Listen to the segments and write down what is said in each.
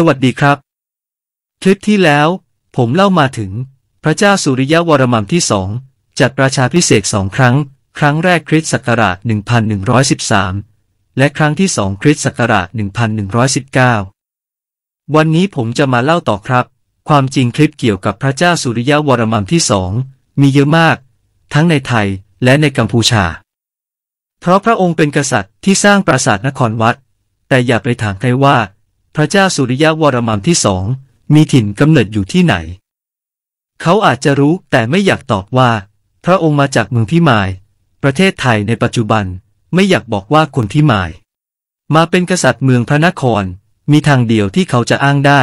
สวัสดีครับ คลิปที่แล้ว ผมเล่ามาถึง พระเจ้าสุริยวรมันที่สอง จัดราชาพิเศษสองครั้งครั้งแรกคริสต์ศักราช1113และครั้งที่สองคริสต์ศักราช 1119 วันนี้ผมจะมาเล่าต่อครับ ความจริงคลิปเกี่ยวกับพระเจ้าสุริยวรมันที่สอง มีเยอะมาก ทั้งในไทยและในกัมพูชาเพราะพระองค์เป็นกษัตริย์ที่สร้างปราสาทนครวัด แต่อย่าไปถามใครว่าพระเจ้าสุริยวรมันที่สองมีถิ่นกำเนิดอยู่ที่ไหน เขาอาจจะรู้แต่ไม่อยากตอบว่า พระองค์มาจากเมืองพิมาย ประเทศไทยในปัจจุบันไม่อยากบอกว่าคนพิมาย มาเป็นกษัตริย์เมืองพระนคร มีทางเดียวที่เขาจะอ้างได้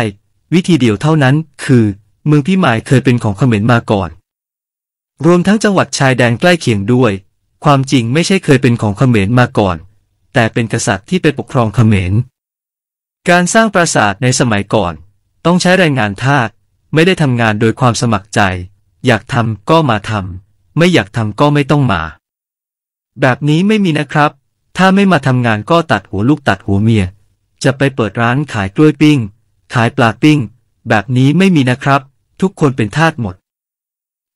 วิธีเดียวเท่านั้นคือ เมืองพิมายเคยเป็นของเขมรมาก่อน รวมทั้งจังหวัดชายแดนใกล้เคียงด้วย ความจริงไม่ใช่เคยเป็นของเขมรมาก่อน แต่เป็นกษัตริย์ที่ไปปกครองเขมรการสร้างปราสาทในสมัยก่อน ต้องใช้แรงงานทาสไม่ได้ทำงานโดยความสมัครใจ อยากทำก็มาทำไม่อยากทำก็ไม่ต้องมาแบบนี้ไม่มีนะครับ ถ้าไม่มาทำงานก็ตัดหัวลูกตัดหัวเมีย จะไปเปิดร้านขายกล้วยปิ้ง ขายปลาปิ้ง แบบนี้ไม่มีนะครับ ทุกคนเป็นทาสหมด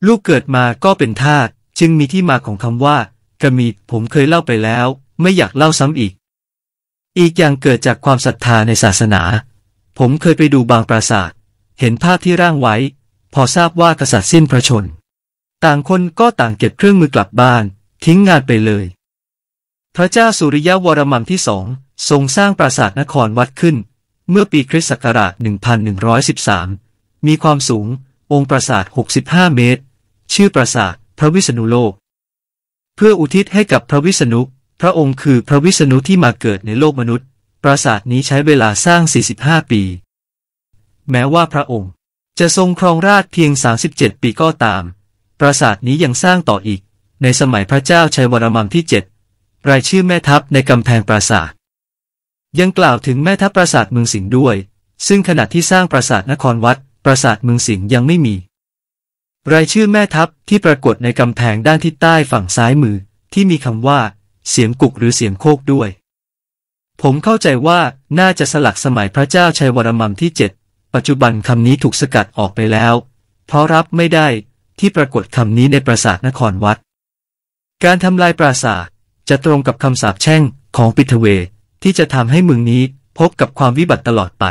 ลูกเกิดมาก็เป็นทาสจึงมีที่มาของคำว่า กระมีผมเคยเล่าไปแล้ว ไม่อยากเล่าซ้ำอีกอีกอย่างเกิดจากความศรัทธาในศาสนา ผมเคยไปดูบางปราสาท เห็นภาพที่ร่างไว้ พอทราบว่ากษัตริย์สิ้นพระชน ต่างคนก็ต่างเก็บเครื่องมือกลับบ้าน ทิ้งงานไปเลย พระเจ้าสุริยะวรมันที่สองทรงสร้างปราสาทนครวัดขึ้น เมื่อปีคริสต์ศักราช 1113 มีความสูง องค์ปราสาท 65 เมตร ชื่อปราสาท พระวิษณุโลก เพื่ออุทิศให้กับพระวิษณุพระองค์คือพระวิษณุที่มาเกิดในโลกมนุษย์ ปราสาทนี้ใช้เวลาสร้าง 45 ปี แม้ว่าพระองค์ จะทรงครองราชเพียง 37 ปีก็ตาม ปราสาทนี้ยังสร้างต่ออีก ในสมัยพระเจ้าชัยวรมันที่7รายชื่อแม่ทัพในกำแพงปราสาท ยังกล่าวถึงแม่ทัพปราสาทเมืองสิงห์ด้วย ซึ่งขณะที่สร้างปราสาทนครวัดปราสาทเมืองสิงห์ยังไม่มี รายชื่อแม่ทัพที่ปรากฏในกำแพงด้านที่ใต้ฝั่งซ้ายมือที่มีคำว่าเสียงกุกหรือเสียงโคกด้วย ผมเข้าใจว่าน่าจะสลักสมัยพระเจ้าชัยวรมัมที่เจ็ดปัจจุบันคำนี้ถูกสกัดออกไปแล้ว เพราะรับไม่ได้ที่ปรากฏคำนี้ในปราสาทนครวัด การทำลายปราสาทจะตรงกับคำสาปแช่งของปิทเว ที่จะทำให้เมืองนี้พบกับความวิบัติตลอดไป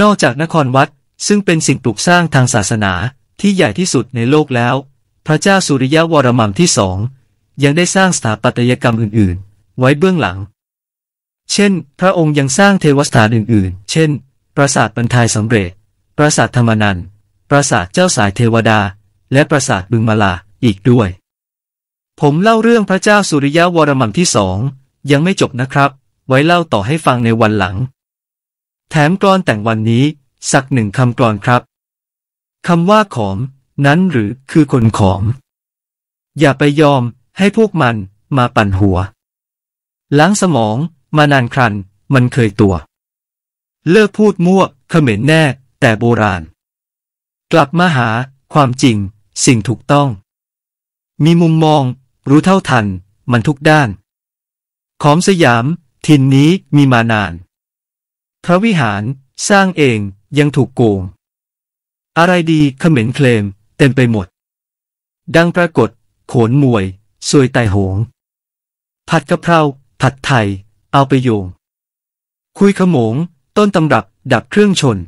นอกจากนครวัดซึ่งเป็นสิ่งปลูกสร้างทางศาสนา ที่ใหญ่ที่สุดในโลกแล้ว พระเจ้าสุริยะวรมัมที่สองยังได้สร้างสถาปัตยกรรมอื่น ๆ ไว้เบื้องหลัง เช่น พระองค์ยังสร้างเทวสถานอื่น ๆ เช่น ปราสาทบรรทายสำเร็จ ปราสาทธรรมนันปราสาทเจ้าสายเทวดา และปราสาทบึงมาลา อีกด้วย ผมเล่าเรื่องพระเจ้าสุริยะวรมันที่สองยังไม่จบนะครับ ไว้เล่าต่อให้ฟังในวันหลัง แถมกรอนแต่งวันนี้สักหนึ่งคำกรอนครับ คำว่าขอมนั้นหรือคือคนขอมอย่าไปยอมให้พวกมันมาปั่นหัว ล้างสมอง มานานครัน มันเคยตัว เลิกพูดมั่ว เขมรแน่ แต่โบราณ กลับมาหา ความจริง สิ่งถูกต้อง มีมุมมอง รู้เท่าทัน มันทุกด้าน ขอมสยามทินนี้มีมานานพระวิหารสร้างเองยังถูกโกง อะไรดี เขมรเคลม เต็มไปหมด ดังปรากฏโขนมวยสวยไต่หง ผัดกะเพรา ผัดไทย เอาไปโยง คุยขโมง ต้นตำรับ ดับเครื่องชน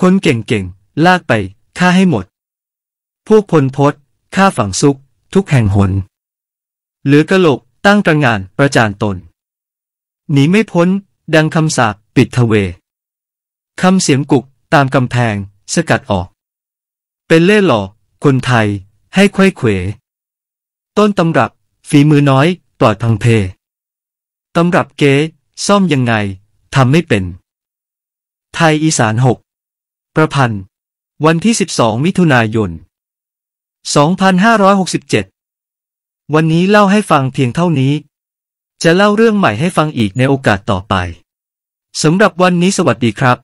คนเก่งๆ ลากไป ฆ่าให้หมด พวกพลพศฆ่าฝังซุก ทุกแห่งหนหรือกระโหลก ตั้งตระงาน ประจานตน หนีไม่พ้น ดังคำสาปปิดทเวคำเสียงกุก ตามกำแพง สกัดออก เป็นเล่หลอกคนไทย ให้ควยเขวต้นตำรับฝีมือน้อยปลอดพังเพตำรับเก๋ซ่อมยังไงทำไม่เป็น ไทยอีสานหกประพันธ์ วันที่ 12 มิถุนายน 2567 วันนี้เล่าให้ฟังเพียงเท่านี้ จะเล่าเรื่องใหม่ให้ฟังอีกในโอกาสต่อไปสำหรับวันนี้สวัสดีครับ